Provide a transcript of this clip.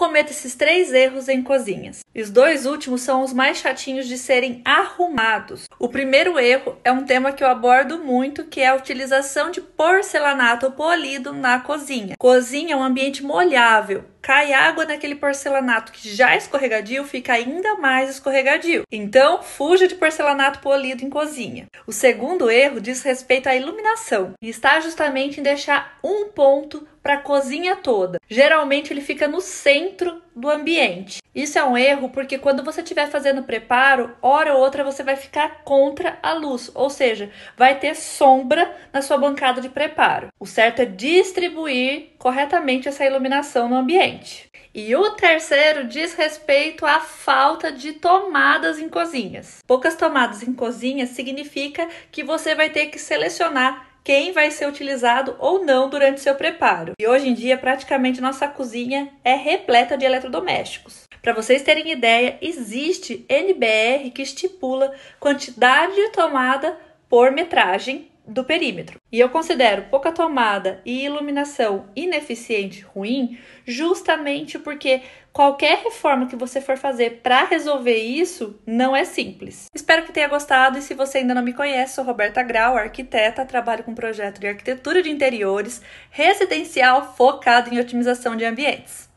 cometa esses três erros em cozinhas. Os dois últimos são os mais chatinhos de serem arrumados. O primeiro erro é um tema que eu abordo muito, que é a utilização de porcelanato polido na cozinha. Cozinha é um ambiente molhável, cai água naquele porcelanato que já escorregadio, fica ainda mais escorregadio. Então, fuja de porcelanato polido em cozinha. O segundo erro diz respeito à iluminação e está justamente em deixar um ponto para a cozinha toda. Geralmente ele fica no centro do ambiente. Isso é um erro porque quando você estiver fazendo preparo, hora ou outra você vai ficar contra a luz, ou seja, vai ter sombra na sua bancada de preparo. O certo é distribuir corretamente essa iluminação no ambiente. E o terceiro diz respeito à falta de tomadas em cozinhas. Poucas tomadas em cozinhas significa que você vai ter que selecionar quem vai ser utilizado ou não durante seu preparo. E hoje em dia, praticamente nossa cozinha é repleta de eletrodomésticos. Para vocês terem ideia, existe NBR que estipula quantidade de tomada por metragem do perímetro. E eu considero pouca tomada e iluminação ineficiente ruim, justamente porque qualquer reforma que você for fazer para resolver isso não é simples. Espero que tenha gostado e se você ainda não me conhece, sou Roberta Grau, arquiteta, trabalho com projeto de arquitetura de interiores, residencial focado em otimização de ambientes.